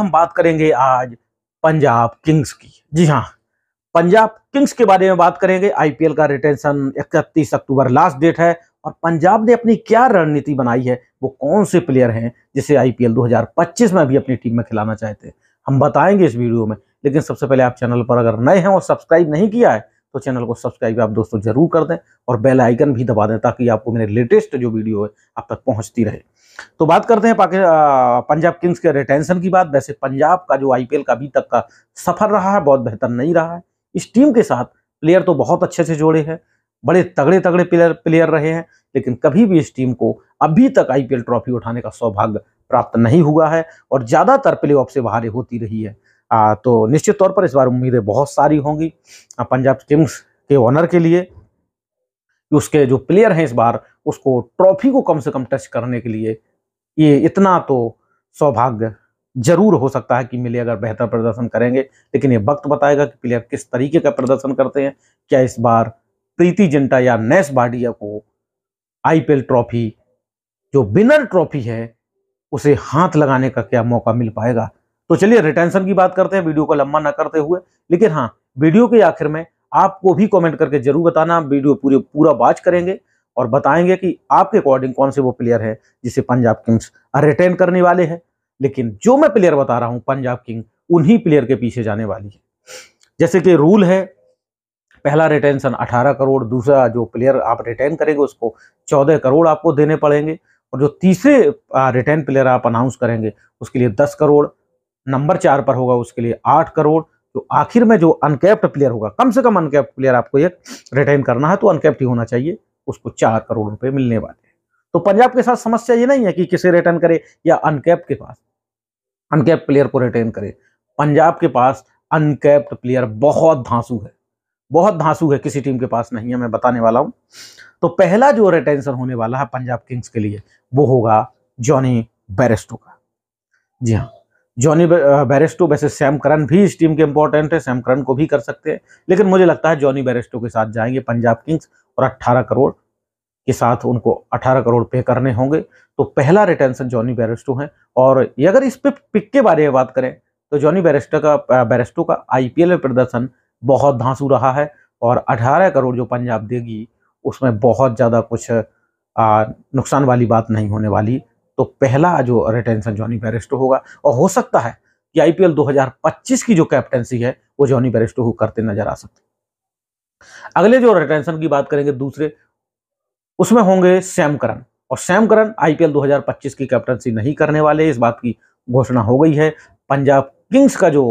हम बात करेंगे आज पंजाब किंग्स की जी हाँ पंजाब किंग्स के बारे में बात करेंगे आईपीएल का रिटेंशन इकतीस अक्टूबर लास्ट डेट है और पंजाब ने अपनी क्या रणनीति बनाई है वो कौन से प्लेयर हैं जिसे आईपीएल 2025 में भी अपनी टीम में खिलाना चाहते हैं हम बताएंगे इस वीडियो में लेकिन सबसे पहले आप चैनल पर अगर नए हैं और सब्सक्राइब नहीं किया है तो चैनल को सब्सक्राइब आप दोस्तों जरूर कर दें और बेल आइकन भी दबा दें ताकि आपको मेरे लेटेस्ट जो वीडियो है आप तक पहुंचती रहे तो बात करते हैं पंजाब किंग्स के रिटेंशन की बात वैसे पंजाब का जो आईपीएल का अभी तक का सफर रहा है बहुत बेहतर नहीं रहा है इस टीम के साथ प्लेयर तो बहुत अच्छे से जोड़े हैं बड़े तगड़े तगड़े प्लेयर प्लेयर रहे हैं लेकिन कभी भी इस टीम को अभी तक आईपीएल ट्रॉफी उठाने का सौभाग्य प्राप्त नहीं हुआ है और ज़्यादातर प्ले से बाहरें होती रही है आ, तो निश्चित तौर पर इस बार उम्मीदें बहुत सारी होंगी पंजाब किंग्स के ऑनर के लिए उसके जो प्लेयर हैं इस बार उसको ट्रॉफी को कम से कम टच करने के लिए ये इतना तो सौभाग्य जरूर हो सकता है कि मिले अगर बेहतर प्रदर्शन करेंगे लेकिन ये वक्त बताएगा कि प्लेयर किस तरीके का प्रदर्शन करते हैं क्या इस बार प्रीति जिंटा या नैस बाडिया को आईपीएल ट्रॉफी जो विनर ट्रॉफी है उसे हाथ लगाने का क्या मौका मिल पाएगा तो चलिए रिटेंशन की बात करते हैं वीडियो को लंबा ना करते हुए लेकिन हाँ वीडियो के आखिर में आपको भी कमेंट करके जरूर बताना वीडियो पूरे पूरा वॉच करेंगे और बताएंगे कि आपके अकॉर्डिंग कौन से वो प्लेयर है जिसे पंजाब किंग्स रिटेन करने वाले हैं लेकिन जो मैं प्लेयर बता रहा हूं पंजाब किंग उन्हीं प्लेयर के पीछे जाने वाली है जैसे कि रूल है पहला रिटेंशन 18 करोड़ दूसरा जो प्लेयर आप रिटेन करेंगे उसको 14 करोड़ आपको देने पड़ेंगे और जो तीसरे रिटेन प्लेयर आप अनाउंस करेंगे उसके लिए 10 करोड़ नंबर चार पर होगा उसके लिए 8 करोड़ तो आखिर में जो अनकैप्ड प्लेयर होगा कम से कम अनकैप्ड प्लेयर आपको ये रिटेन करना है तो अनकैप्ड ही होना चाहिए उसको चार करोड़ रुपए मिलने वाले हैं तो पंजाब के साथ समस्या ये नहीं है कि किसे रिटर्न करे या अनकैप के पास अनकैप प्लेयर को रिटर्न करे पंजाब के पास अनकैप्ड प्लेयर बहुत धांसू है बहुत धांसू है किसी टीम के पास नहीं है मैं बताने वाला हूं तो पहला जो रिटेंशन होने वाला है पंजाब किंग्स के लिए वो होगा जॉनी बैरिस्टो का जी हाँ जॉनी बैरिस्टो वैसे सैम करन भी इस टीम के इंपॉर्टेंट है सैम करन को भी कर सकते हैं लेकिन मुझे लगता है जॉनी बैरिस्टो के साथ जाएंगे पंजाब किंग्स और 18 करोड़ के साथ उनको 18 करोड़ पे करने होंगे तो पहला रिटेंशन जॉनी बैरिस्टो है और अगर इस पे पिक के बारे में बात करें तो जॉनी बैरिस्टो का बैरिस्टो का आईपीएल में प्रदर्शन बहुत धांसू रहा है और 18 करोड़ जो पंजाब देगी उसमें बहुत ज़्यादा कुछ नुकसान वाली बात नहीं होने वाली तो पहला जो रिटेंशन जॉनी बैरिस्टो होगा और हो सकता है कि आईपीएल 2025 की जो कैप्टनसी है वो जॉनी बैरिस्टो हो करते नजर आ सकते अगले जो रिटेंशन की बात करेंगे दूसरे उसमें होंगे सैम करन और सैम करन आईपीएल 2025 की कैप्टनसी नहीं करने वाले इस बात की घोषणा हो गई है पंजाब किंग्स का जो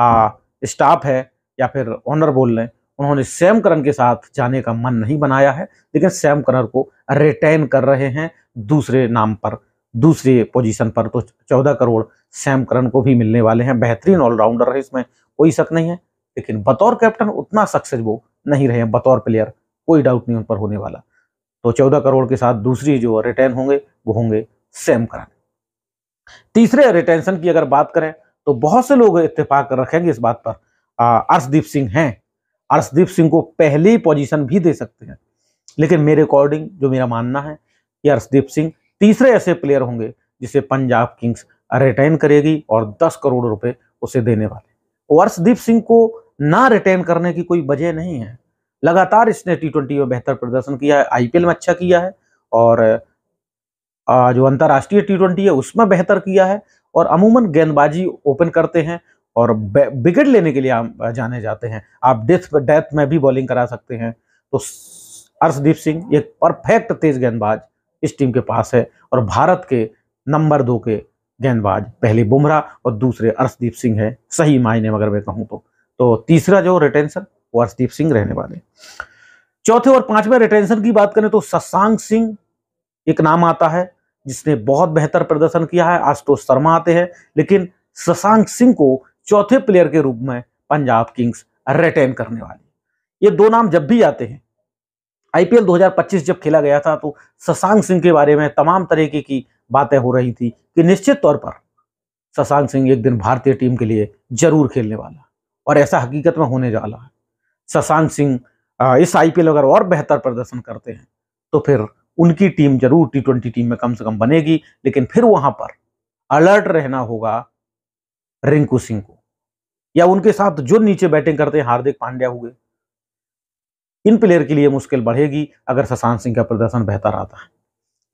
आ, स्टाफ है या फिर ऑनर बोल रहे उन्होंने सैम करण के साथ जाने का मन नहीं बनाया है लेकिन सैम करण को रिटेन कर रहे हैं दूसरे नाम पर दूसरे पोजीशन पर तो चौदह करोड़ सैम करन को भी मिलने वाले हैं बेहतरीन ऑलराउंडर है इसमें कोई शक नहीं है लेकिन बतौर कैप्टन उतना सक्सेस वो नहीं रहे बतौर प्लेयर कोई डाउट नहीं उन पर होने वाला तो चौदह करोड़ के साथ दूसरी जो रिटर्न होंगे वो होंगे सैम करन तीसरे रिटेंशन की अगर बात करें तो बहुत से लोग इतफाक रखेंगे इस बात पर अर्शदीप सिंह हैं अर्शदीप सिंह को पहली पोजीशन भी दे सकते हैं लेकिन मेरे अकॉर्डिंग जो मेरा मानना है कि अर्शदीप सिंह तीसरे ऐसे प्लेयर होंगे जिसे पंजाब किंग्स रिटेन करेगी और दस करोड़ रुपए उसे देने वाले वर्षदीप सिंह को ना रिटेन करने की कोई वजह नहीं है लगातार इसने टी ट्वेंटी में बेहतर प्रदर्शन किया है आईपीएल में अच्छा किया है और जो अंतर्राष्ट्रीय टी ट्वेंटी है उसमें बेहतर किया है और अमूमन गेंदबाजी ओपन करते हैं और विकेट लेने के लिए आप जाने जाते हैं आप डेथ डेथ में भी बॉलिंग करा सकते हैं तो अर्शदीप सिंह एक परफेक्ट तेज गेंदबाज इस टीम के पास है और भारत के नंबर दो के गेंदबाज पहले बुमराह और दूसरे अर्शदीप सिंह है सही मायने में अगर मैं कहूँ तो तो तीसरा जो रिटेंशन वो अर्शदीप सिंह रहने वाले चौथे और पांचवें रिटेंशन की बात करें तो शशांक सिंह एक नाम आता है जिसने बहुत बेहतर प्रदर्शन किया है आशुतोष शर्मा आते हैं लेकिन शशांक सिंह को चौथे प्लेयर के रूप में पंजाब किंग्स रिटेन करने वाले ये दो नाम जब भी आते हैं आईपीएल 2025 जब खेला गया था तो शशांक सिंह के बारे में तमाम तरीके की बातें हो रही थी कि निश्चित तौर पर शशांक सिंह एक दिन भारतीय टीम के लिए जरूर खेलने वाला और ऐसा हकीकत में होने वाला है शशांक सिंह इस आईपीएल अगर और बेहतर प्रदर्शन करते हैं तो फिर उनकी टीम जरूर टी ट्वेंटी टीम में कम से कम बनेगी लेकिन फिर वहां पर अलर्ट रहना होगा रिंकू सिंह को या उनके साथ जो नीचे बैटिंग करते हैं हार्दिक पांड्या हुए इन प्लेयर के लिए मुश्किल बढ़ेगी अगर शशांक सिंह का प्रदर्शन बेहतर आता है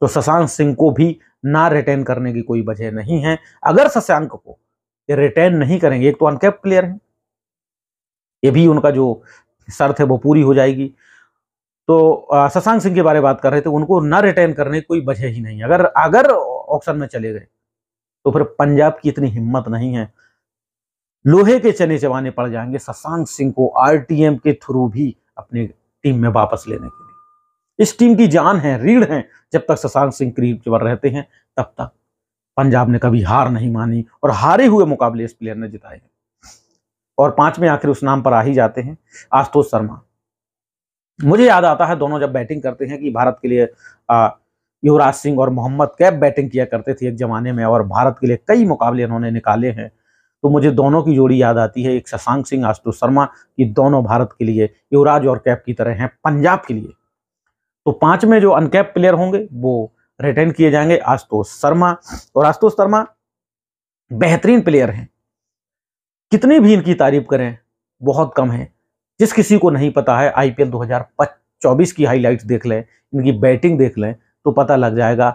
तो शशांक सिंह को भी ना रिटेन करने की कोई वजह नहीं है अगर शशांक को ये रिटेन नहीं करेंगे एक तो अनकैप प्लेयर है ये भी उनका जो शर्त है वो पूरी हो जाएगी तो शशांक सिंह के बारे में बात कर रहे थे उनको ना रिटेन करने की कोई वजह ही नहीं अगर अगर ऑप्शन में चले गए तो फिर पंजाब की इतनी हिम्मत नहीं है लोहे के चने चबाने पड़ जाएंगे शशांक सिंह को आरटीएम के थ्रू भी अपने टीम में वापस लेने के लिए इस टीम की जान है रीढ़ है जब तक शशांक सिंह करीब पर रहते हैं तब तक पंजाब ने कभी हार नहीं मानी और हारे हुए मुकाबले इस प्लेयर ने जिताए हैं और पांच में आखिर उस नाम पर आ ही जाते हैं आशुतोष शर्मा मुझे याद आता है दोनों जब बैटिंग करते हैं कि भारत के लिए युवराज सिंह और मोहम्मद कैब बैटिंग किया करते थे एक जमाने में और भारत के लिए कई मुकाबले उन्होंने निकाले हैं तो मुझे दोनों की जोड़ी याद आती है एक शशांक सिंह आशुतोष शर्मा ये दोनों भारत के लिए युवराज और कैप की तरह हैं पंजाब के लिए तो पांच में जो अनकैप प्लेयर होंगे वो रिटर्न किए जाएंगे आशुतोष शर्मा और आशुतोष शर्मा बेहतरीन प्लेयर हैं कितनी भी इनकी तारीफ करें बहुत कम है जिस किसी को नहीं पता है आईपीएल 2024 की हाईलाइट देख लें इनकी बैटिंग देख लें तो पता लग जाएगा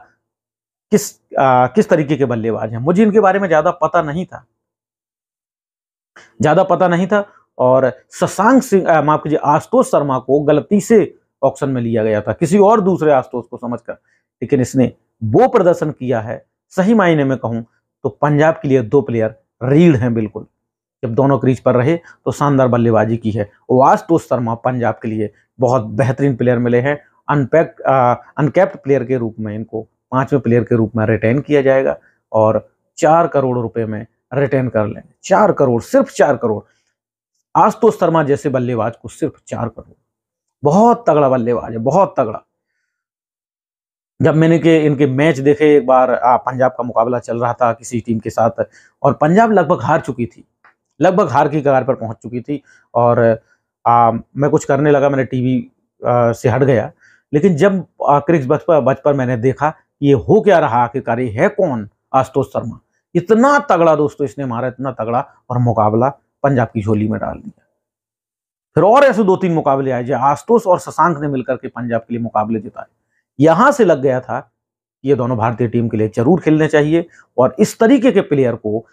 किस आ, किस तरीके के बल्लेबाज हैं मुझे इनके बारे में ज़्यादा पता नहीं था ज़्यादा पता नहीं था और शशांक सिंह माफ कीजिए आशुतोष शर्मा को गलती से ऑप्शन में लिया गया था किसी और दूसरे आशुतोष को समझकर लेकिन इसने वो प्रदर्शन किया है सही मायने में कहूं तो पंजाब के लिए दो प्लेयर रीढ़ हैं बिल्कुल जब दोनों क्रीज पर रहे तो शानदार बल्लेबाजी की है वो आशुतोष शर्मा पंजाब के लिए बहुत बेहतरीन प्लेयर मिले हैं अनपैक अनकैप्ड प्लेयर के रूप में इनको पांचवें प्लेयर के रूप में रिटेन किया जाएगा और चार करोड़ रुपए में रिटेन कर लेंगे चार करोड़ सिर्फ चार करोड़ आज तो शर्मा जैसे बल्लेबाज को सिर्फ चार करोड़ बहुत तगड़ा बल्लेबाज है बहुत तगड़ा जब मैंने के इनके मैच देखे एक बार पंजाब का मुकाबला चल रहा था किसी टीम के साथ और पंजाब लगभग हार चुकी थी लगभग हार की कगार पर पहुंच चुकी थी और आ, मैं कुछ करने लगा मैंने टीवी आ, से हट गया लेकिन जब क्रिक्स बच पर बच पर मैंने देखा ये हो क्या रहा आखिरकार है कौन आशुतोष शर्मा इतना तगड़ा दोस्तों इसने मारा इतना तगड़ा और मुकाबला पंजाब की झोली में डाल दिया फिर और ऐसे दो तीन मुकाबले आए जो आस्तोस और शशांक ने मिलकर के पंजाब के लिए मुकाबले जिताए यहां से लग गया था ये दोनों भारतीय टीम के लिए जरूर खेलने चाहिए और इस तरीके के प्लेयर को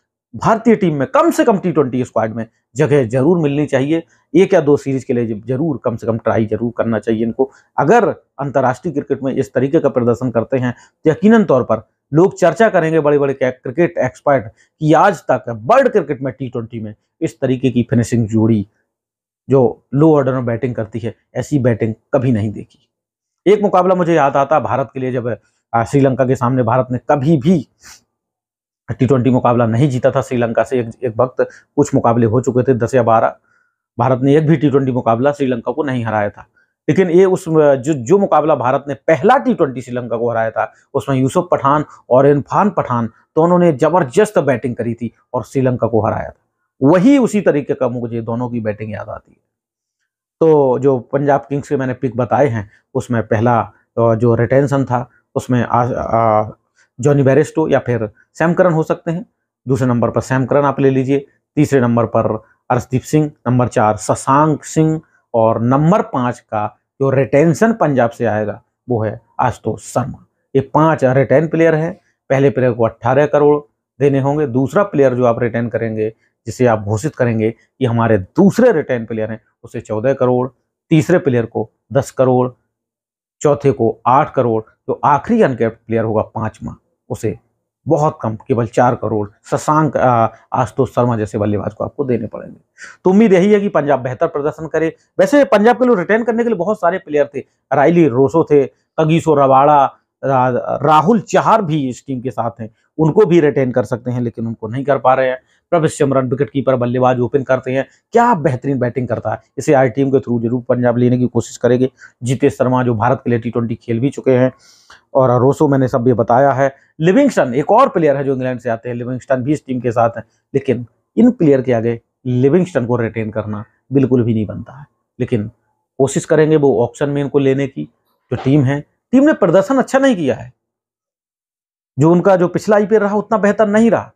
भारतीय टीम में कम से कम टी ट्वेंटी स्क्वाड में जगह जरूर मिलनी चाहिए एक या दो सीरीज के लिए जरूर कम से कम ट्राई जरूर करना चाहिए इनको अगर अंतर्राष्ट्रीय क्रिकेट में इस तरीके का प्रदर्शन करते हैं तो यकीनन तौर पर लोग चर्चा करेंगे बड़े बड़े क्रिकेट एक्सपर्ट कि आज तक वर्ल्ड क्रिकेट में टी ट्वेंटी में इस तरीके की फिनिशिंग जोड़ी जो लो ऑर्डर में बैटिंग करती है ऐसी बैटिंग कभी नहीं देखी एक मुकाबला मुझे याद आता भारत के लिए जब श्रीलंका के सामने भारत ने कभी भी टी ट्वेंटी मुकाबला नहीं जीता था श्रीलंका से एक एक वक्त कुछ मुकाबले हो चुके थे दस या बारह भारत ने एक भी टी ट्वेंटी मुकाबला श्रीलंका को नहीं हराया था लेकिन ये उस जो जो मुकाबला भारत ने पहला टी ट्वेंटी श्रीलंका को हराया था उसमें यूसुफ पठान और इरफान पठान दोनों ने जबरदस्त बैटिंग करी थी और श्रीलंका को हराया था वही उसी तरीके का मुझे दोनों की बैटिंग याद आती है तो जो पंजाब किंग्स के मैंने पिक बताए हैं उसमें पहला जो रिटेंशन था उसमें जॉनी बेरिस्टो या फिर सैमकरन हो सकते हैं दूसरे नंबर पर सैमकरन आप ले लीजिए तीसरे नंबर पर अर्शदीप सिंह नंबर चार शशांक सिंह और नंबर पाँच का जो रिटेंशन पंजाब से आएगा वो है आशुतोष शर्मा ये पांच रिटेन प्लेयर हैं पहले प्लेयर को अट्ठारह करोड़ देने होंगे दूसरा प्लेयर जो आप रिटेन करेंगे जिसे आप घोषित करेंगे कि हमारे दूसरे रिटेन प्लेयर हैं उसे चौदह करोड़ तीसरे प्लेयर को दस करोड़ चौथे को आठ करोड़ जो तो आखिरी अनकैप्ड प्लेयर होगा पांचवा उसे बहुत कम केवल चार करोड़ शशांक आशुतोष शर्मा जैसे बल्लेबाज को आपको देने पड़ेंगे तो उम्मीद यही है कि पंजाब बेहतर प्रदर्शन करे वैसे पंजाब के लोग रिटर्न करने के लिए बहुत सारे प्लेयर थे रायली रोसो थे कगीसो रवाड़ा राहुल चार भी इस टीम के साथ हैं उनको भी रिटेन कर सकते हैं लेकिन उनको नहीं कर पा रहे हैं प्रवेश चमरन विकेट कीपर बल्लेबाज ओपन करते हैं क्या बेहतरीन बैटिंग करता है इसे आई टीम के थ्रू जरूर पंजाब लेने की कोशिश करेगी जीतेश शर्मा जो भारत के लिए टी ट्वेंटी खेल भी चुके हैं और रोसो मैंने सब ये बताया है लिविंगस्टन एक और प्लेयर है जो इंग्लैंड से आते हैं लिविंगस्टन भी इस टीम के साथ हैं लेकिन इन प्लेयर के आगे लिविंगस्टन को रिटेन करना बिल्कुल भी नहीं बनता है लेकिन कोशिश करेंगे वो ऑप्शन में इनको लेने की जो टीम है टीम ने प्रदर्शन अच्छा नहीं किया है जो उनका जो पिछला आईपीएल रहा उतना बेहतर नहीं रहा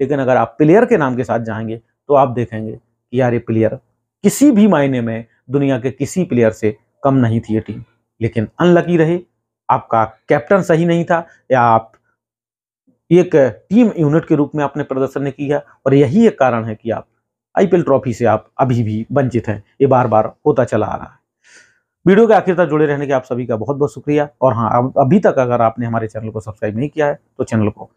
लेकिन अगर आप प्लेयर के नाम के साथ जाएंगे तो आप देखेंगे कि यार ये प्लेयर किसी भी मायने में दुनिया के किसी प्लेयर से कम नहीं थी ये टीम लेकिन अनलकी रहे आपका कैप्टन सही नहीं था या आप एक टीम यूनिट के रूप में आपने प्रदर्शन नहीं किया और यही एक कारण है कि आप आईपीएल ट्रॉफी से आप अभी भी वंचित हैं ये बार बार होता चला आ रहा है वीडियो के आखिर तक जुड़े रहने के आप सभी का बहुत बहुत शुक्रिया और हाँ अभी तक अगर आपने हमारे चैनल को सब्सक्राइब नहीं किया है तो चैनल को